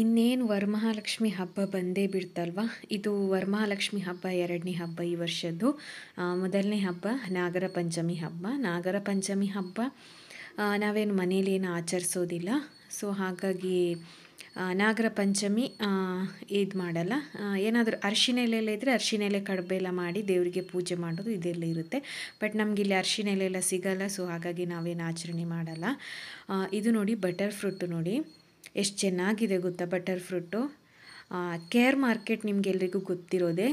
ಇನ್ನೇನು ವರಮಹಾಲಕ್ಷ್ಮಿ ಹಬ್ಬ ಬಂದೇ ಬಿಡ್ತಲ್ವ ಇದು ವರಮಹಾಲಕ್ಷ್ಮಿ ಹಬ್ಬ ಎರಡನೇ ಹಬ್ಬ ಈ ವರ್ಷದ್ದು ಮೊದಲನೇ ಹಬ್ಬ ನಾಗರ ಪಂಚಮಿ ಹಬ್ಬ ನಾಗರ ಪಂಚಮಿ ಹಬ್ಬ ನಾವೇನು ಮನೇಲಿ ಏನು ಆಚರಿಸೋದಿಲ್ಲ ಸೊ ಹಾಗಾಗಿ ನಾಗರ ಪಂಚಮಿ ಇದು ಮಾಡಲ್ಲ ಏನಾದರೂ ಅರಿಶಿನ ಎಲೆ ಇದ್ದರೆ ಅರಿಶಿನ ಎಲೆ ಕಡಬೆಲ್ಲ ಮಾಡಿ ದೇವರಿಗೆ ಪೂಜೆ ಮಾಡೋದು ಇದೆಲ್ಲ ಇರುತ್ತೆ ಬಟ್ ನಮಗೆ ಇಲ್ಲಿ ಅರಿಶಿನ ಎಲೆ ಎಲ್ಲ ಸಿಗಲ್ಲ ಸೊ ಹಾಗಾಗಿ ನಾವೇನು ಆಚರಣೆ ಮಾಡಲ್ಲ ಇದು ನೋಡಿ ಬಟರ್ ಫ್ರೂಟು ನೋಡಿ ಎಷ್ಟು ಚೆನ್ನಾಗಿದೆ ಗೊತ್ತಾ butter fruit K R market ನಿಮಗೆಲ್ರಿಗೂ ಗೊತ್ತಿರೋದೆ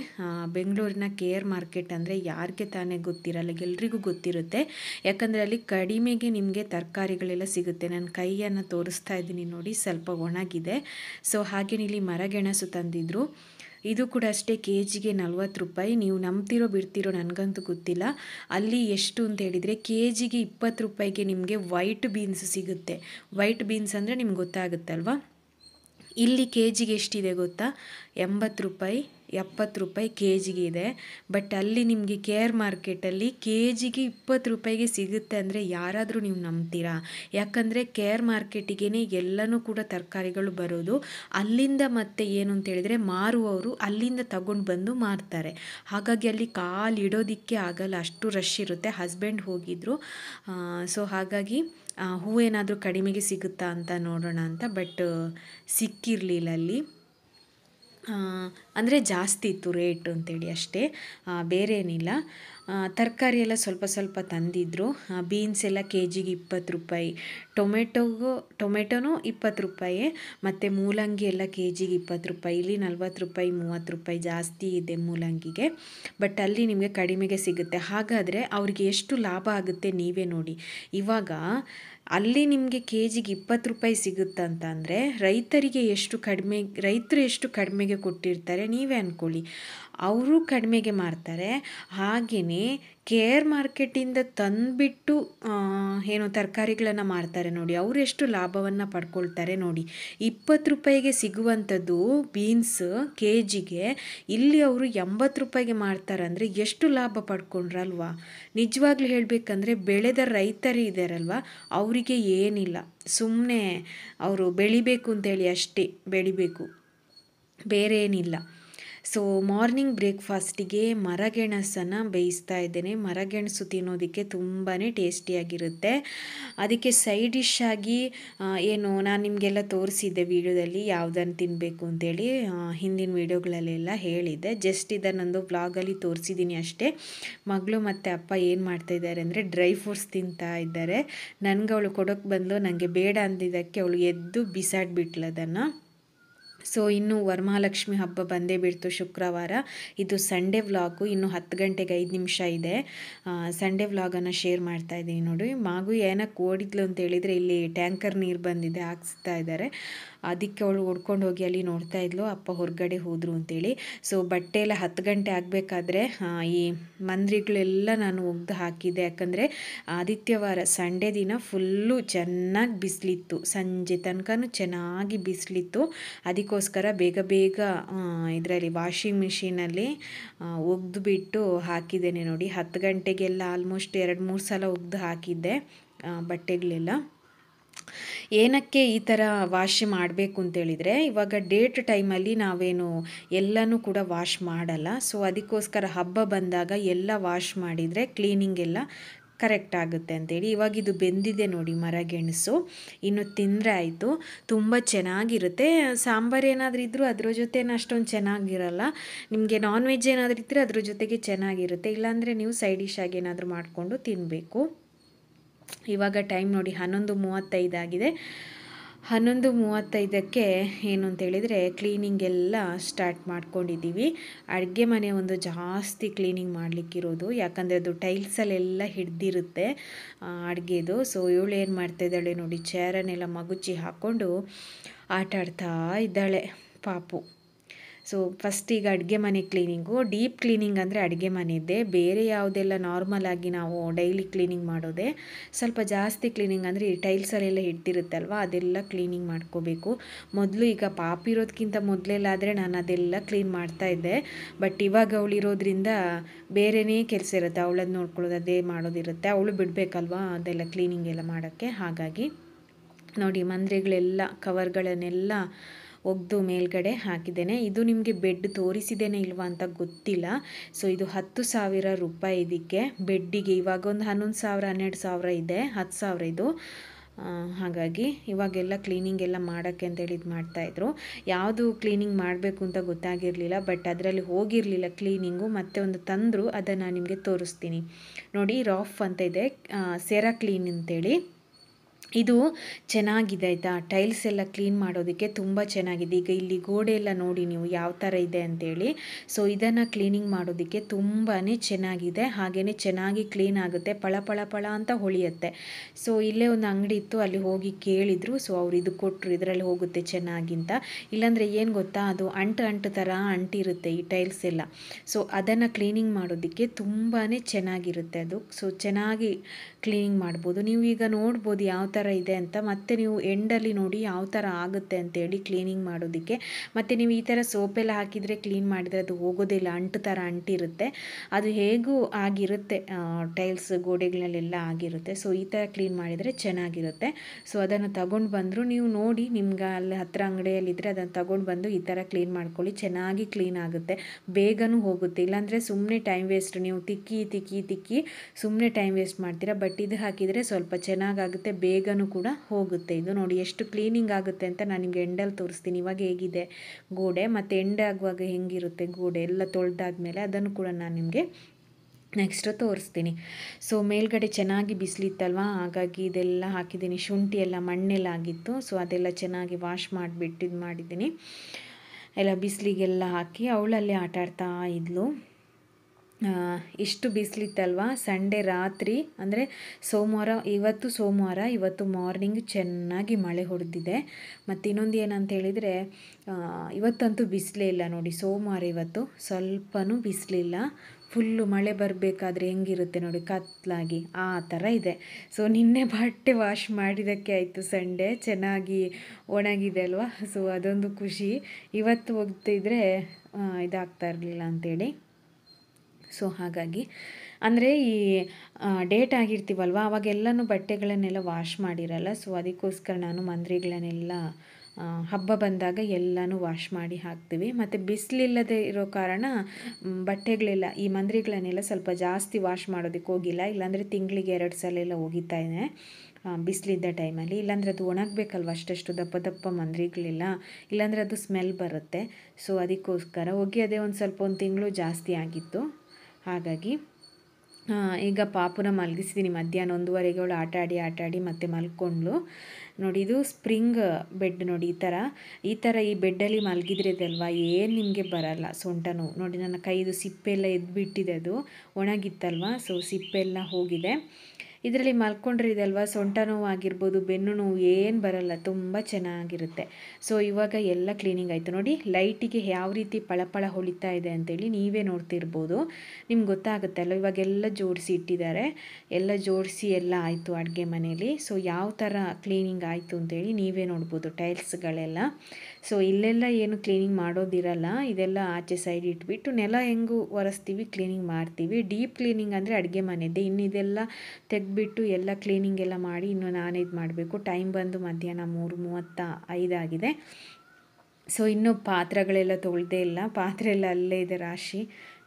ಬೆಂಗಳೂರಿನ ಕೇರ್ ಮಾರ್ಕೆಟ್ ಅಂದರೆ ಯಾರಿಗೆ ತಾನೇ ಗೊತ್ತಿರಲ್ಲ ಎಲ್ರಿಗೂ ಗೊತ್ತಿರುತ್ತೆ ಯಾಕಂದರೆ ಅಲ್ಲಿ ಕಡಿಮೆಗೆ ನಿಮಗೆ ತರಕಾರಿಗಳೆಲ್ಲ ಸಿಗುತ್ತೆ ನಾನು ಕೈಯನ್ನು ತೋರಿಸ್ತಾ ಇದ್ದೀನಿ ನೋಡಿ ಸ್ವಲ್ಪ ಒಣಗಿದೆ ಸೊ ಇಲ್ಲಿ ಮರಗೆಣಸು ತಂದಿದ್ದರು ಇದು ಕೂಡ ಅಷ್ಟೇ ಕೆ ಜಿಗೆ ನಲ್ವತ್ತು ರೂಪಾಯಿ ನೀವು ನಂಬ್ತಿರೋ ಬಿಡ್ತಿರೋ ನನಗಂತೂ ಗೊತ್ತಿಲ್ಲ ಅಲ್ಲಿ ಎಷ್ಟು ಅಂತ ಹೇಳಿದರೆ ಕೆ ಜಿಗೆ ಇಪ್ಪತ್ತು ರೂಪಾಯಿಗೆ ನಿಮಗೆ ವೈಟ್ ಬೀನ್ಸ್ ಸಿಗುತ್ತೆ ವೈಟ್ ಬೀನ್ಸ್ ಅಂದರೆ ನಿಮ್ಗೆ ಗೊತ್ತಾಗುತ್ತಲ್ವಾ ಇಲ್ಲಿ ಕೆ ಜಿಗೆ ಎಷ್ಟಿದೆ ಗೊತ್ತಾ ಎಂಬತ್ತು ರೂಪಾಯಿ ಎಪ್ಪತ್ತು ರೂಪಾಯಿ ಕೆ ಜಿಗೆ ಇದೆ ಬಟ್ ಅಲ್ಲಿ ನಿಮಗೆ ಕೇರ್ ಮಾರ್ಕೆಟಲ್ಲಿ ಕೆ ಜಿಗೆ ಇಪ್ಪತ್ತು ರೂಪಾಯಿಗೆ ಸಿಗುತ್ತೆ ಅಂದರೆ ಯಾರಾದರೂ ನೀವು ನಂಬ್ತೀರಾ ಯಾಕಂದರೆ ಕೇರ್ ಆರ್ ಮಾರ್ಕೆಟಿಗೇ ಎಲ್ಲನೂ ಕೂಡ ತರಕಾರಿಗಳು ಬರೋದು ಅಲ್ಲಿಂದ ಮತ್ತೆ ಏನು ಅಂತ ಹೇಳಿದರೆ ಮಾರುವವರು ಅಲ್ಲಿಂದ ತಗೊಂಡು ಬಂದು ಮಾರ್ತಾರೆ ಹಾಗಾಗಿ ಅಲ್ಲಿ ಕಾಲು ಇಡೋದಿಕ್ಕೆ ಆಗಲ್ಲ ಅಷ್ಟು ರಶ್ ಇರುತ್ತೆ ಹಸ್ಬೆಂಡ್ ಹೋಗಿದ್ದರು ಸೊ ಹಾಗಾಗಿ ಹೂವೇನಾದರೂ ಕಡಿಮೆಗೆ ಸಿಗುತ್ತಾ ಅಂತ ನೋಡೋಣ ಅಂತ ಬಟ್ ಸಿಕ್ಕಿರಲಿಲ್ಲ ಅಲ್ಲಿ ಅಂದರೆ ಜಾಸ್ತಿ ಇತ್ತು ರೇಟ್ ಅಂತೇಳಿ ಅಷ್ಟೇ ಬೇರೇನಿಲ್ಲ ತರಕಾರಿ ಎಲ್ಲ ಸ್ವಲ್ಪ ಸ್ವಲ್ಪ ತಂದಿದ್ದರು ಬೀನ್ಸ್ ಎಲ್ಲ ಕೆ ಜಿಗೆ ಇಪ್ಪತ್ತು ರೂಪಾಯಿ ಟೊಮೆಟೊಗೂ ಟೊಮೆಟೊನೂ ಇಪ್ಪತ್ತು ರೂಪಾಯಿ ಮತ್ತು ಮೂಲಂಗಿ ಎಲ್ಲ ಕೆ ಜಿಗೆ ಇಪ್ಪತ್ತು ರೂಪಾಯಿ ಇಲ್ಲಿ ನಲ್ವತ್ತು ರೂಪಾಯಿ ಮೂವತ್ತು ರೂಪಾಯಿ ಜಾಸ್ತಿ ಇದೆ ಮೂಲಂಗಿಗೆ ಬಟ್ ಅಲ್ಲಿ ನಿಮಗೆ ಕಡಿಮೆಗೆ ಸಿಗುತ್ತೆ ಹಾಗಾದರೆ ಅವ್ರಿಗೆ ಎಷ್ಟು ಲಾಭ ಆಗುತ್ತೆ ನೀವೇ ನೋಡಿ ಇವಾಗ ಅಲ್ಲಿ ನಿಮಗೆ ಕೆ ಜಿಗೆ ಇಪ್ಪತ್ತು ರೂಪಾಯಿ ಸಿಗುತ್ತಂತಂದರೆ ರೈತರಿಗೆ ಎಷ್ಟು ಕಡಿಮೆ ರೈತರು ಎಷ್ಟು ಕಡಿಮೆಗೆ ಕೊಟ್ಟಿರ್ತಾರೆ ನೀವೇ ಅಂದ್ಕೊಳ್ಳಿ ಅವರು ಕಡಿಮೆಗೆ ಮಾರ್ತಾರೆ ಹಾಗೆಯೇ ಕೇರ್ ಮಾರ್ಕೆಟಿಂದ ತಂದುಬಿಟ್ಟು ಏನು ತರಕಾರಿಗಳನ್ನು ಮಾರ್ತಾರೆ ನೋಡಿ ಅವರು ಎಷ್ಟು ಲಾಭವನ್ನು ಪಡ್ಕೊಳ್ತಾರೆ ನೋಡಿ ಇಪ್ಪತ್ತು ರೂಪಾಯಿಗೆ ಸಿಗುವಂಥದ್ದು ಬೀನ್ಸ್ ಕೆ ಜಿಗೆ ಇಲ್ಲಿ ಅವರು ಎಂಬತ್ತು ರೂಪಾಯಿಗೆ ಮಾರ್ತಾರೆ ಅಂದರೆ ಎಷ್ಟು ಲಾಭ ಪಡ್ಕೊಂಡ್ರಲ್ವಾ ನಿಜವಾಗ್ಲೂ ಹೇಳಬೇಕಂದ್ರೆ ಬೆಳೆದ ರೈತರು ಇದ್ದಾರಲ್ವ ಅವರಿಗೆ ಏನಿಲ್ಲ ಸುಮ್ಮನೆ ಅವರು ಬೆಳಿಬೇಕು ಅಂತೇಳಿ ಅಷ್ಟೇ ಬೆಳಿಬೇಕು ಬೇರೆ ಏನಿಲ್ಲ ಸೊ ಮಾರ್ನಿಂಗ್ ಬ್ರೇಕ್ಫಾಸ್ಟಿಗೆ ಮರಗೆಣಸನ್ನು ಬೇಯಿಸ್ತಾ ಇದ್ದೇನೆ ಮರಗೆಣಸು ತಿನ್ನೋದಕ್ಕೆ ತುಂಬಾ ಟೇಸ್ಟಿಯಾಗಿರುತ್ತೆ ಅದಕ್ಕೆ ಸೈಡ್ ಡಿಶ್ ಏನು ನಾನು ನಿಮಗೆಲ್ಲ ತೋರಿಸಿದ್ದೆ ವೀಡಿಯೋದಲ್ಲಿ ಯಾವುದನ್ನು ತಿನ್ನಬೇಕು ಅಂತೇಳಿ ಹಿಂದಿನ ವೀಡಿಯೋಗಳಲ್ಲೆಲ್ಲ ಹೇಳಿದ್ದೆ ಜಸ್ಟ್ ಇದನ್ನೊಂದು ವ್ಲಾಗಲ್ಲಿ ತೋರಿಸಿದ್ದೀನಿ ಅಷ್ಟೇ ಮಗಳು ಮತ್ತು ಅಪ್ಪ ಏನು ಮಾಡ್ತಾ ಇದ್ದಾರೆ ಅಂದರೆ ಡ್ರೈ ಫ್ರೂಟ್ಸ್ ತಿಂತಾ ಇದ್ದಾರೆ ನನಗೆ ಅವಳು ಕೊಡೋಕ್ಕೆ ಬಂದು ನನಗೆ ಬೇಡ ಅಂದಿದ್ದಕ್ಕೆ ಅವಳು ಎದ್ದು ಬಿಸಾಡಿಬಿಟ್ಲದನ್ನು ಸೊ ಇನ್ನು ವರಮಹಾಲಕ್ಷ್ಮಿ ಹಬ್ಬ ಬಂದೇ ಬಿಡ್ತು ಶುಕ್ರವಾರ ಇದು ಸಂಡೇ ವ್ಲಾಗು ಇನ್ನು ಹತ್ತು ಗಂಟೆಗೆ ಐದು ನಿಮಿಷ ಇದೆ ಸಂಡೇ ವ್ಲಾಗನ್ನು ಶೇರ್ ಮಾಡ್ತಾ ಇದ್ದೀನಿ ನೋಡಿ ಮಗು ಏನಕ್ಕೆ ಓಡಿದ್ಲು ಅಂತ ಹೇಳಿದರೆ ಇಲ್ಲಿ ಟ್ಯಾಂಕರ್ ನೀರು ಬಂದಿದೆ ಹಾಕ್ಸ್ತಾ ಇದ್ದಾರೆ ಅದಕ್ಕೆ ಅವಳು ಹೊಡ್ಕೊಂಡು ಹೋಗಿ ಅಲ್ಲಿ ನೋಡ್ತಾ ಇದ್ಲು ಅಪ್ಪ ಹೊರಗಡೆ ಹೋದರು ಅಂತೇಳಿ ಸೊ ಬಟ್ಟೆ ಎಲ್ಲ ಹತ್ತು ಗಂಟೆ ಆಗಬೇಕಾದ್ರೆ ಈ ಮಂದ್ರಿಗಳೆಲ್ಲ ನಾನು ಒಗ್ದು ಹಾಕಿದ್ದೆ ಯಾಕಂದರೆ ಆದಿತ್ಯವಾರ ಸಂಡೇ ದಿನ ಫುಲ್ಲು ಚೆನ್ನಾಗಿ ಬಿಸಿಲಿತ್ತು ಸಂಜೆ ತನಕನೂ ಚೆನ್ನಾಗಿ ಬಿಸಿಲಿತ್ತು ಅದಕ್ಕೋಸ್ಕರ ಬೇಗ ಬೇಗ ಇದರಲ್ಲಿ ವಾಷಿಂಗ್ ಮಿಷಿನಲ್ಲಿ ಒಗ್ದು ಬಿಟ್ಟು ಹಾಕಿದ್ದೇನೆ ನೋಡಿ ಹತ್ತು ಗಂಟೆಗೆಲ್ಲ ಆಲ್ಮೋಸ್ಟ್ ಎರಡು ಮೂರು ಸಲ ಒಗ್ದು ಹಾಕಿದ್ದೆ ಬಟ್ಟೆಗಳೆಲ್ಲ ಏನಕ್ಕೆ ಈ ಥರ ವಾಶ್ ಮಾಡಬೇಕು ಅಂತೇಳಿದರೆ ಇವಾಗ ಡೇಟ್ ಟೈಮಲ್ಲಿ ನಾವೇನು ಎಲ್ಲನೂ ಕೂಡ ವಾಶ್ ಮಾಡಲ್ಲ ಸೊ ಅದಕ್ಕೋಸ್ಕರ ಹಬ್ಬ ಬಂದಾಗ ಎಲ್ಲ ವಾಶ್ ಮಾಡಿದರೆ ಕ್ಲೀನಿಂಗ್ ಎಲ್ಲ ಕರೆಕ್ಟ್ ಆಗುತ್ತೆ ಅಂತೇಳಿ ಇವಾಗ ಇದು ಬೆಂದಿದೆ ನೋಡಿ ಮರಗೆಣಸು ಇನ್ನು ತಿಂದರೆ ಆಯಿತು ತುಂಬ ಚೆನ್ನಾಗಿರುತ್ತೆ ಸಾಂಬಾರು ಏನಾದರೂ ಇದ್ದರೂ ಅದ್ರ ಜೊತೆನ ಅಷ್ಟೊಂದು ಚೆನ್ನಾಗಿರಲ್ಲ ನಿಮಗೆ ನಾನ್ ವೆಜ್ ಏನಾದರೂ ಇದ್ದರೆ ಅದ್ರ ಜೊತೆಗೆ ಚೆನ್ನಾಗಿರುತ್ತೆ ಇಲ್ಲಾಂದರೆ ನೀವು ಸೈಡ್ ಡಿಶ್ ಆಗಿ ಏನಾದರೂ ಮಾಡಿಕೊಂಡು ತಿನ್ನಬೇಕು ಇವಾಗ ಟೈಮ್ ನೋಡಿ ಹನ್ನೊಂದು ಮೂವತ್ತೈದಾಗಿದೆ ಹನ್ನೊಂದು ಮೂವತ್ತೈದಕ್ಕೆ ಏನು ಅಂತ ಹೇಳಿದರೆ ಕ್ಲೀನಿಂಗ್ ಎಲ್ಲ ಸ್ಟಾರ್ಟ್ ಮಾಡ್ಕೊಂಡಿದ್ದೀವಿ ಅಡುಗೆ ಮನೆ ಒಂದು ಜಾಸ್ತಿ ಕ್ಲೀನಿಂಗ್ ಮಾಡಲಿಕ್ಕಿರೋದು ಯಾಕಂದರೆ ಅದು ಟೈಲ್ಸಲ್ಲೆಲ್ಲ ಹಿಡ್ದಿರುತ್ತೆ ಅಡುಗೆದು ಸೊ ಇವಳು ಏನು ಮಾಡ್ತಾಯಿದ್ದಾಳೆ ನೋಡಿ ಚೇರನ್ನೆಲ್ಲ ಮಗುಚಿ ಹಾಕ್ಕೊಂಡು ಆಟ ಆಡ್ತಾ ಇದ್ದಾಳೆ ಪಾಪು ಸೊ ಫಸ್ಟ್ ಈಗ ಅಡುಗೆ ಮನೆ ಕ್ಲೀನಿಂಗು ಡೀಪ್ ಕ್ಲೀನಿಂಗ್ ಅಂದರೆ ಅಡುಗೆ ಮನೆಯದ್ದೇ ಬೇರೆ ಯಾವುದೆಲ್ಲ ನಾರ್ಮಲ್ ಆಗಿ ನಾವು ಡೈಲಿ ಕ್ಲೀನಿಂಗ್ ಮಾಡೋದೇ ಸ್ವಲ್ಪ ಜಾಸ್ತಿ ಕ್ಲೀನಿಂಗ್ ಅಂದರೆ ಈ ಟೈಲ್ಸಲ್ಲೆಲ್ಲ ಹಿಡ್ದಿರುತ್ತಲ್ವ ಅದೆಲ್ಲ ಕ್ಲೀನಿಂಗ್ ಮಾಡ್ಕೋಬೇಕು ಮೊದಲು ಈಗ ಪಾಪ ಇರೋದಕ್ಕಿಂತ ಮೊದಲೆಲ್ಲ ನಾನು ಅದೆಲ್ಲ ಕ್ಲೀನ್ ಮಾಡ್ತಾ ಇದ್ದೆ ಬಟ್ ಇವಾಗ ಅವಳಿರೋದ್ರಿಂದ ಬೇರೆಯೇ ಕೆಲಸ ಇರುತ್ತೆ ಅವಳದ್ದು ನೋಡ್ಕೊಳ್ಳೋದು ಅದೇ ಮಾಡೋದಿರುತ್ತೆ ಅವಳು ಬಿಡಬೇಕಲ್ವಾ ಅದೆಲ್ಲ ಕ್ಲೀನಿಂಗ್ ಎಲ್ಲ ಮಾಡೋಕ್ಕೆ ಹಾಗಾಗಿ ನೋಡಿ ಮಂದ್ರೆಗಳೆಲ್ಲ ಕವರ್ಗಳನ್ನೆಲ್ಲ ಒಗೆದು ಮೇಲ್ಗಡೆ ಹಾಕಿದ್ದೇನೆ ಇದು ನಿಮಗೆ ಬೆಡ್ ತೋರಿಸಿದ್ದೇನೆ ಇಲ್ವಾ ಅಂತ ಗೊತ್ತಿಲ್ಲ ಸೊ ಇದು ಹತ್ತು ಸಾವಿರ ರೂಪಾಯಿ ಇದಕ್ಕೆ ಬೆಡ್ಡಿಗೆ ಇವಾಗ ಒಂದು ಹನ್ನೊಂದು ಸಾವಿರ ಹನ್ನೆರಡು ಸಾವಿರ ಇದೆ ಹತ್ತು ಸಾವಿರ ಇದು ಹಾಗಾಗಿ ಇವಾಗೆಲ್ಲ ಕ್ಲೀನಿಂಗ್ ಎಲ್ಲ ಮಾಡೋಕ್ಕೆ ಅಂತೇಳಿ ಇದು ಮಾಡ್ತಾಯಿದ್ರು ಯಾವುದು ಕ್ಲೀನಿಂಗ್ ಮಾಡಬೇಕು ಅಂತ ಗೊತ್ತಾಗಿರಲಿಲ್ಲ ಬಟ್ ಅದರಲ್ಲಿ ಹೋಗಿರಲಿಲ್ಲ ಕ್ಲೀನಿಂಗು ಮತ್ತೆ ಒಂದು ತಂದರು ಅದನ್ನು ನಿಮಗೆ ತೋರಿಸ್ತೀನಿ ನೋಡಿ ರಾಫ್ ಅಂತ ಇದೆ ಸೆರಾ ಕ್ಲೀನ್ ಅಂತೇಳಿ ಇದು ಚೆನ್ನಾಗಿದೆ ಆಯಿತಾ ಟೈಲ್ಸ್ ಎಲ್ಲ ಕ್ಲೀನ್ ಮಾಡೋದಕ್ಕೆ ತುಂಬ ಚೆನ್ನಾಗಿದೆ ಈಗ ಇಲ್ಲಿ ಗೋಡೆ ಎಲ್ಲ ನೋಡಿ ನೀವು ಯಾವ ಥರ ಇದೆ ಅಂತೇಳಿ ಸೊ ಇದನ್ನು ಕ್ಲೀನಿಂಗ್ ಮಾಡೋದಕ್ಕೆ ತುಂಬಾ ಚೆನ್ನಾಗಿದೆ ಹಾಗೆಯೇ ಚೆನ್ನಾಗಿ ಕ್ಲೀನ್ ಆಗುತ್ತೆ ಪಳ ಪಳ ಪಳ ಅಂತ ಹೊಳಿಯುತ್ತೆ ಸೊ ಇಲ್ಲೇ ಒಂದು ಅಂಗಡಿ ಇತ್ತು ಅಲ್ಲಿ ಹೋಗಿ ಕೇಳಿದರು ಸೊ ಅವರು ಇದು ಕೊಟ್ಟರು ಇದರಲ್ಲಿ ಹೋಗುತ್ತೆ ಚೆನ್ನಾಗಿಂತ ಇಲ್ಲಾಂದರೆ ಏನು ಗೊತ್ತಾ ಅದು ಅಂಟು ಅಂಟು ಥರ ಅಂಟಿರುತ್ತೆ ಈ ಟೈಲ್ಸ್ ಎಲ್ಲ ಸೊ ಅದನ್ನು ಕ್ಲೀನಿಂಗ್ ಮಾಡೋದಕ್ಕೆ ತುಂಬಾ ಚೆನ್ನಾಗಿರುತ್ತೆ ಅದು ಸೊ ಚೆನ್ನಾಗಿ ಕ್ಲೀನಿಂಗ್ ಮಾಡ್ಬೋದು ನೀವು ಈಗ ನೋಡ್ಬೋದು ಯಾವ ಥರ ಥರ ಇದೆ ಅಂತ ಮತ್ತೆ ನೀವು ಎಂಡಲ್ಲಿ ನೋಡಿ ಯಾವ ಥರ ಆಗುತ್ತೆ ಅಂತೇಳಿ ಕ್ಲೀನಿಂಗ್ ಮಾಡೋದಕ್ಕೆ ಮತ್ತು ನೀವು ಈ ಥರ ಸೋಪೆಲ್ಲ ಹಾಕಿದರೆ ಕ್ಲೀನ್ ಮಾಡಿದರೆ ಅದು ಹೋಗೋದಿಲ್ಲ ಅಂಟು ಥರ ಅಂಟಿರುತ್ತೆ ಅದು ಹೇಗೂ ಆಗಿರುತ್ತೆ ಟೈಲ್ಸ್ ಗೋಡೆಗಳಲ್ಲೆಲ್ಲ ಆಗಿರುತ್ತೆ ಸೊ ಈ ಥರ ಕ್ಲೀನ್ ಮಾಡಿದರೆ ಚೆನ್ನಾಗಿರುತ್ತೆ ಸೊ ಅದನ್ನು ತಗೊಂಡು ಬಂದರೂ ನೀವು ನೋಡಿ ನಿಮ್ಗೆ ಅಲ್ಲಿ ಹತ್ತಿರ ಅಂಗಡಿಯಲ್ಲಿದ್ದರೆ ಅದನ್ನು ತಗೊಂಡು ಬಂದು ಈ ಥರ ಕ್ಲೀನ್ ಮಾಡ್ಕೊಳ್ಳಿ ಚೆನ್ನಾಗಿ ಕ್ಲೀನ್ ಆಗುತ್ತೆ ಬೇಗನೂ ಹೋಗುತ್ತೆ ಇಲ್ಲಾಂದರೆ ಸುಮ್ಮನೆ ಟೈಮ್ ವೇಸ್ಟ್ ನೀವು ತಿಕ್ಕಿ ತಿಕ್ಕಿ ತಿಕ್ಕಿ ಸುಮ್ಮನೆ ಟೈಮ್ ವೇಸ್ಟ್ ಮಾಡ್ತೀರಾ ಬಟ್ ಇದು ಹಾಕಿದರೆ ಸ್ವಲ್ಪ ಚೆನ್ನಾಗಾಗುತ್ತೆ ಬೇಗ ಬೇಗನೂ ಕೂಡ ಹೋಗುತ್ತೆ ಇದು ನೋಡಿ ಎಷ್ಟು ಕ್ಲೀನಿಂಗ್ ಆಗುತ್ತೆ ಅಂತ ನಾನು ನಿಮಗೆ ಎಂಡಲ್ಲಿ ತೋರಿಸ್ತೀನಿ ಇವಾಗ ಹೇಗಿದೆ ಗೋಡೆ ಮತ್ತು ಎಂಡೆ ಆಗುವಾಗ ಹೆಂಗಿರುತ್ತೆ ಗೋಡೆ ಎಲ್ಲ ತೊಳೆದಾದ್ಮೇಲೆ ಅದನ್ನು ಕೂಡ ನಾನು ನಿಮಗೆ ನೆಕ್ಸ್ಟು ತೋರಿಸ್ತೀನಿ ಸೊ ಮೇಲ್ಗಡೆ ಚೆನ್ನಾಗಿ ಬಿಸಿಲಿತ್ತಲ್ವಾ ಹಾಗಾಗಿ ಇದೆಲ್ಲ ಹಾಕಿದ್ದೀನಿ ಶುಂಠಿ ಎಲ್ಲ ಮಣ್ಣೆಲ್ಲ ಆಗಿತ್ತು ಸೊ ಅದೆಲ್ಲ ಚೆನ್ನಾಗಿ ವಾಶ್ ಮಾಡಿಬಿಟ್ಟು ಮಾಡಿದ್ದೀನಿ ಎಲ್ಲ ಬಿಸಿಲಿಗೆಲ್ಲ ಹಾಕಿ ಅವಳಲ್ಲಿ ಆಟ ಆಡ್ತಾ ಇದ್ಲು ಇಷ್ಟು ಬಿಸಿಲಿತ್ತಲ್ವಾ ಸಂಡೇ ರಾತ್ರಿ ಅಂದರೆ ಸೋಮವಾರ ಇವತ್ತು ಸೋಮವಾರ ಇವತ್ತು ಮಾರ್ನಿಂಗ್ ಚೆನ್ನಾಗಿ ಮಳೆ ಹೊಡೆದಿದೆ ಮತ್ತು ಇನ್ನೊಂದು ಏನಂತ ಹೇಳಿದರೆ ಇವತ್ತಂತೂ ಬಿಸಿಲೇ ಇಲ್ಲ ನೋಡಿ ಸೋಮವಾರ ಇವತ್ತು ಸ್ವಲ್ಪನೂ ಬಿಸಿಲಿಲ್ಲ ಫುಲ್ಲು ಮಳೆ ಬರಬೇಕಾದ್ರೆ ಹೆಂಗಿರುತ್ತೆ ನೋಡಿ ಕತ್ಲಾಗಿ ಆ ಥರ ಇದೆ ಸೊ ನಿನ್ನೆ ಬಟ್ಟೆ ವಾಶ್ ಮಾಡಿದ್ದಕ್ಕೆ ಆಯಿತು ಸಂಡೆ ಚೆನ್ನಾಗಿ ಒಣಗಿದೆ ಅಲ್ವಾ ಸೊ ಅದೊಂದು ಖುಷಿ ಇವತ್ತು ಹೋಗ್ತಿದ್ರೆ ಇದಾಗ್ತಾ ಇರಲಿಲ್ಲ ಅಂಥೇಳಿ ಸೊ ಹಾಗಾಗಿ ಅಂದರೆ ಈ ಡೇಟ್ ಆಗಿರ್ತೀವಲ್ವ ಅವಾಗೆಲ್ಲನೂ ಬಟ್ಟೆಗಳನ್ನೆಲ್ಲ ವಾಶ್ ಮಾಡಿರಲ್ಲ ಸೊ ಅದಕ್ಕೋಸ್ಕರ ನಾನು ಮಂದ್ರಿಗಳನ್ನೆಲ್ಲ ಹಬ್ಬ ಬಂದಾಗ ಎಲ್ಲನೂ ವಾಶ್ ಮಾಡಿ ಹಾಕ್ತೀವಿ ಮತ್ತು ಬಿಸಿಲಿಲ್ಲದೆ ಇರೋ ಕಾರಣ ಬಟ್ಟೆಗಳೆಲ್ಲ ಈ ಮಂದ್ರಿಗಳನ್ನೆಲ್ಲ ಸ್ವಲ್ಪ ಜಾಸ್ತಿ ವಾಶ್ ಮಾಡೋದಕ್ಕೆ ಹೋಗಿಲ್ಲ ಇಲ್ಲಾಂದರೆ ತಿಂಗಳಿಗೆ ಎರಡು ಸಲ ಎಲ್ಲ ಒಗಿತಾ ಇದೆ ಬಿಸಿಲಿದ್ದ ಟೈಮಲ್ಲಿ ಇಲ್ಲಾಂದರೆ ಅದು ಒಣಗಬೇಕಲ್ವ ಅಷ್ಟು ದಪ್ಪ ದಪ್ಪ ಮಂದ್ರಿಗಳಿಲ್ಲ ಇಲ್ಲಾಂದರೆ ಅದು ಸ್ಮೆಲ್ ಬರುತ್ತೆ ಸೊ ಅದಕ್ಕೋಸ್ಕರ ಅದೇ ಒಂದು ಸ್ವಲ್ಪ ಒಂದು ತಿಂಗಳು ಜಾಸ್ತಿ ಆಗಿತ್ತು ಹಾಗಾಗಿ ಈಗ ಪಾಪುನ ಮಲಗಿಸಿದ್ದೀನಿ ಮಧ್ಯಾಹ್ನ ಒಂದೂವರೆಗೆ ಅವಳು ಆಟಾಡಿ ಆಟಾಡಿ ಮತ್ತೆ ಮಲ್ಕೊಂಡ್ಳು ನೋಡಿ ಇದು ಸ್ಪ್ರಿಂಗ್ ಬೆಡ್ ನೋಡಿ ಈ ಥರ ಈ ಥರ ಈ ಬೆಡ್ಡಲ್ಲಿ ಮಲಗಿದ್ರದಲ್ವಾ ಏನು ನಿಮಗೆ ಬರಲ್ಲ ಸೊಂಟ ನೋಡಿ ನನ್ನ ಕೈದು ಸಿಪ್ಪೆಲ್ಲ ಎದ್ಬಿಟ್ಟಿದೆ ಅದು ಒಣಗಿತ್ತಲ್ವ ಸೊ ಸಿಪ್ಪೆಲ್ಲ ಹೋಗಿದೆ ಇದರಲ್ಲಿ ಮಲ್ಕೊಂಡ್ರೆ ಇದಲ್ವಾ ಸೊಂಟ ನೋವು ಆಗಿರ್ಬೋದು ಬೆನ್ನು ನೋವು ಏನು ಬರಲ್ಲ ತುಂಬ ಚೆನ್ನಾಗಿರುತ್ತೆ ಸೊ ಇವಾಗ ಎಲ್ಲ ಕ್ಲೀನಿಂಗ್ ಆಯಿತು ನೋಡಿ ಲೈಟಿಗೆ ಯಾವ ರೀತಿ ಪಳಪಳ ಹೊಳಿತಾ ಇದೆ ಅಂತೇಳಿ ನೀವೇ ನೋಡ್ತಿರ್ಬೋದು ನಿಮ್ಗೆ ಗೊತ್ತಾಗುತ್ತೆ ಅಲ್ವ ಇವಾಗೆಲ್ಲ ಜೋಡಿಸಿ ಇಟ್ಟಿದ್ದಾರೆ ಎಲ್ಲ ಜೋಡಿಸಿ ಎಲ್ಲ ಆಯಿತು ಅಡುಗೆ ಮನೇಲಿ ಸೊ ಯಾವ ಥರ ಕ್ಲೀನಿಂಗ್ ಆಯಿತು ಅಂತೇಳಿ ನೀವೇ ನೋಡ್ಬೋದು ಟೈಲ್ಸ್ಗಳೆಲ್ಲ ಸೊ ಇಲ್ಲೆಲ್ಲ ಏನು ಕ್ಲೀನಿಂಗ್ ಮಾಡೋದಿರಲ್ಲ ಇದೆಲ್ಲ ಆಚೆ ಸೈಡ್ ಇಟ್ಬಿಟ್ಟು ನೆಲ ಹೆಂಗೂ ಒರೆಸ್ತೀವಿ ಕ್ಲೀನಿಂಗ್ ಮಾಡ್ತೀವಿ ಡೀಪ್ ಕ್ಲೀನಿಂಗ್ ಅಂದರೆ ಅಡುಗೆ ಮನೆಯದೇ ಇನ್ನು ಇದೆಲ್ಲ ತೆಗೆದ್ಬಿಟ್ಟು ಎಲ್ಲ ಕ್ಲೀನಿಂಗ್ ಎಲ್ಲ ಮಾಡಿ ಇನ್ನು ನಾನು ಇದು ಮಾಡಬೇಕು ಟೈಮ್ ಬಂದು ಮಧ್ಯಾಹ್ನ ಮೂರು ಮೂವತ್ತ ಐದಾಗಿದೆ ಸೊ ಇನ್ನೂ ಪಾತ್ರೆಗಳೆಲ್ಲ ತೊಳೆದೇ ಇಲ್ಲ ಪಾತ್ರೆ ಎಲ್ಲ ಅಲ್ಲೇ ಇದೆ ರಾಶಿ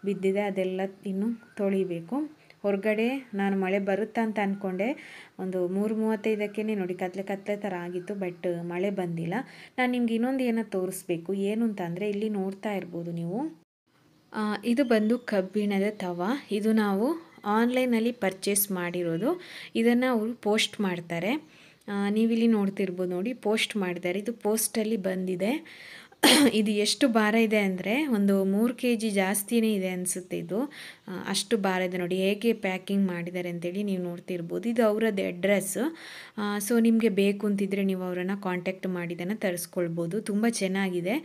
ಬಿದ್ದಿದೆ ಅದೆಲ್ಲ ಇನ್ನೂ ತೊಳಿಬೇಕು ಹೊರಗಡೆ ನಾನು ಮಳೆ ಬರುತ್ತಾ ಅಂತ ಅಂದ್ಕೊಂಡೆ ಒಂದು ಮೂರು ಮೂವತ್ತೈದಕ್ಕೆ ನೋಡಿ ಕತ್ಲೆ ಕತ್ಲೆ ಥರ ಆಗಿತ್ತು ಬಟ್ ಮಳೆ ಬಂದಿಲ್ಲ ನಾನು ನಿಮ್ಗೆ ಇನ್ನೊಂದು ಏನೋ ತೋರಿಸ್ಬೇಕು ಏನು ಅಂತಂದರೆ ಇಲ್ಲಿ ನೋಡ್ತಾ ಇರ್ಬೋದು ನೀವು ಇದು ಬಂದು ಕಬ್ಬಿಣದ ತವ ಇದು ನಾವು ಆನ್ಲೈನಲ್ಲಿ ಪರ್ಚೇಸ್ ಮಾಡಿರೋದು ಇದನ್ನು ಅವರು ಪೋಸ್ಟ್ ಮಾಡ್ತಾರೆ ನೀವಿಲ್ಲಿ ನೋಡ್ತಿರ್ಬೋದು ನೋಡಿ ಪೋಸ್ಟ್ ಮಾಡಿದ್ದಾರೆ ಇದು ಪೋಸ್ಟಲ್ಲಿ ಬಂದಿದೆ ಇದು ಎಷ್ಟು ಭಾರ ಇದೆ ಅಂದರೆ ಒಂದು ಮೂರು ಕೆ ಜಿ ಜಾಸ್ತಿನೇ ಇದೆ ಅನಿಸುತ್ತೆ ಇದು ಅಷ್ಟು ಭಾರ ಇದೆ ನೋಡಿ ಹೇಗೆ ಪ್ಯಾಕಿಂಗ್ ಮಾಡಿದ್ದಾರೆ ಅಂತೇಳಿ ನೀವು ನೋಡ್ತಿರ್ಬೋದು ಇದು ಅವರದ್ದು ಅಡ್ರೆಸ್ಸು ಸೊ ನಿಮಗೆ ಬೇಕು ಅಂತಿದ್ರೆ ನೀವು ಅವರನ್ನು ಕಾಂಟ್ಯಾಕ್ಟ್ ಮಾಡಿದ್ದನ್ನು ತರಿಸ್ಕೊಳ್ಬೋದು ತುಂಬ ಚೆನ್ನಾಗಿದೆ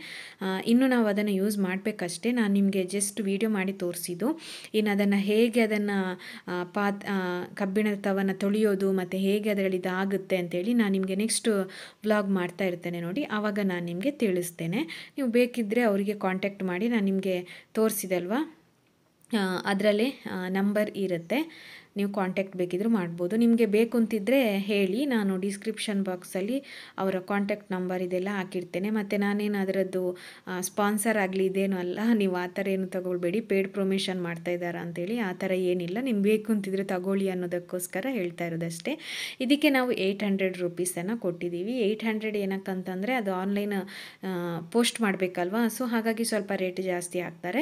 ಇನ್ನು ನಾವು ಅದನ್ನು ಯೂಸ್ ಮಾಡಬೇಕಷ್ಟೇ ನಾನು ನಿಮಗೆ ಜಸ್ಟ್ ವೀಡಿಯೋ ಮಾಡಿ ತೋರಿಸಿದ್ದು ಇನ್ನು ಅದನ್ನು ಹೇಗೆ ಅದನ್ನು ಪಾತ್ ಕಬ್ಬಿಣದ ತವನ್ನು ತೊಳೆಯೋದು ಮತ್ತು ಹೇಗೆ ಅದರಲ್ಲಿ ಇದಾಗುತ್ತೆ ಅಂತೇಳಿ ನಾನು ನಿಮಗೆ ನೆಕ್ಸ್ಟ್ ವ್ಲಾಗ್ ಮಾಡ್ತಾ ಇರ್ತೇನೆ ನೋಡಿ ಆವಾಗ ನಾನು ನಿಮಗೆ ತಿಳಿಸ್ತೇನೆ ನೀವು ಬೇಕಿದ್ದರೆ ಅವರಿಗೆ ಕಾಂಟ್ಯಾಕ್ಟ್ ಮಾಡಿ ನಾನು ನಿಮಗೆ ತೋರಿಸಿದೆ ಅಲ್ವಾ ಅದರಲ್ಲಿ ನಂಬರ್ ಇರುತ್ತೆ ನೀವು ಕಾಂಟ್ಯಾಕ್ಟ್ ಬೇಕಿದ್ದರೂ ಮಾಡ್ಬೋದು ನಿಮಗೆ ಬೇಕು ಅಂತಿದ್ದರೆ ಹೇಳಿ ನಾನು ಡಿಸ್ಕ್ರಿಪ್ಷನ್ ಬಾಕ್ಸಲ್ಲಿ ಅವರ ಕಾಂಟ್ಯಾಕ್ಟ್ ನಂಬರ್ ಇದೆಲ್ಲ ಹಾಕಿರ್ತೇನೆ ಮತ್ತು ನಾನೇನು ಅದರದ್ದು ಸ್ಪಾನ್ಸರ್ ಆಗಲಿ ಇದೇನು ಅಲ್ಲ ನೀವು ಆ ಥರ ಏನು ತಗೊಳ್ಬೇಡಿ ಪೇಡ್ ಪ್ರೊಮಿಷನ್ ಮಾಡ್ತಾ ಇದ್ದಾರಾ ಅಂತೇಳಿ ಆ ಥರ ಏನಿಲ್ಲ ನಿಮ್ಗೆ ಬೇಕು ಅಂತಿದ್ರೆ ತಗೊಳ್ಳಿ ಅನ್ನೋದಕ್ಕೋಸ್ಕರ ಹೇಳ್ತಾ ಇರೋದಷ್ಟೇ ಇದಕ್ಕೆ ನಾವು ಏಯ್ಟ್ ಹಂಡ್ರೆಡ್ ರುಪೀಸನ್ನು ಕೊಟ್ಟಿದ್ದೀವಿ ಏಯ್ಟ್ ಹಂಡ್ರೆಡ್ ಏನಕ್ಕಂತಂದರೆ ಅದು ಆನ್ಲೈನ್ ಪೋಸ್ಟ್ ಮಾಡಬೇಕಲ್ವಾ ಸೊ ಹಾಗಾಗಿ ಸ್ವಲ್ಪ ರೇಟ್ ಜಾಸ್ತಿ ಆಗ್ತಾರೆ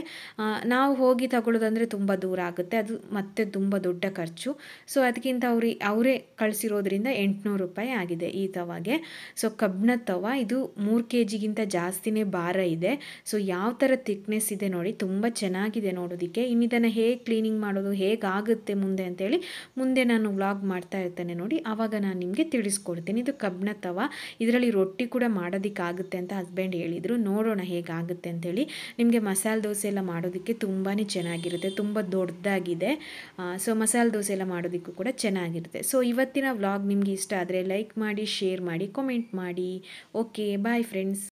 ನಾವು ಹೋಗಿ ತಗೊಳ್ಳೋದಂದರೆ ತುಂಬ ದೂರ ಆಗುತ್ತೆ ಅದು ಮತ್ತೆ ತುಂಬ ದೊಡ್ಡ ಖರ್ಚು ಖರ್ಚು ಸೊ ಅದಕ್ಕಿಂತ ಅವ್ರಿ ಅವರೇ ಕಳಿಸಿರೋದ್ರಿಂದ ಎಂಟುನೂರು ರೂಪಾಯಿ ಆಗಿದೆ ಈ ತವಾಗೆ ಸೊ ಕಬ್ಬಿಣ ತವ ಇದು ಮೂರು ಕೆ ಜಿಗಿಂತ ಜಾಸ್ತಿನೇ ಭಾರ ಇದೆ ಸೊ ಯಾವ ಥರ ತಿಕ್ನೆಸ್ ಇದೆ ನೋಡಿ ತುಂಬ ಚೆನ್ನಾಗಿದೆ ನೋಡೋದಕ್ಕೆ ಇನ್ನಿದನ್ನು ಹೇಗೆ ಕ್ಲೀನಿಂಗ್ ಮಾಡೋದು ಹೇಗಾಗುತ್ತೆ ಮುಂದೆ ಅಂತೇಳಿ ಮುಂದೆ ನಾನು ವ್ಲಾಗ್ ಮಾಡ್ತಾ ಇರ್ತೇನೆ ನೋಡಿ ಆವಾಗ ನಾನು ನಿಮಗೆ ತಿಳಿಸ್ಕೊಡ್ತೀನಿ ಇದು ಕಬ್ಬಿಣ ತವ ಇದರಲ್ಲಿ ರೊಟ್ಟಿ ಕೂಡ ಮಾಡೋದಕ್ಕಾಗುತ್ತೆ ಅಂತ ಹಸ್ಬೆಂಡ್ ಹೇಳಿದರು ನೋಡೋಣ ಹೇಗಾಗುತ್ತೆ ಅಂತೇಳಿ ನಿಮಗೆ ಮಸಾಲೆ ದೋಸೆ ಎಲ್ಲ ಮಾಡೋದಕ್ಕೆ ತುಂಬಾ ಚೆನ್ನಾಗಿರುತ್ತೆ ತುಂಬ ದೊಡ್ಡದಾಗಿದೆ ಸೊ ಮಸಾಲೆ ದೋಸೆ ಎಲ್ಲ ಮಾಡೋದಕ್ಕೂ ಕೂಡ ಚೆನ್ನಾಗಿರುತ್ತೆ ಸೊ ಇವತ್ತಿನ ವ್ಲಾಗ್ ನಿಮಗೆ ಇಷ್ಟ ಆದರೆ ಲೈಕ್ ಮಾಡಿ ಶೇರ್ ಮಾಡಿ ಕಮೆಂಟ್ ಮಾಡಿ ಓಕೆ ಬಾಯ್ ಫ್ರೆಂಡ್ಸ್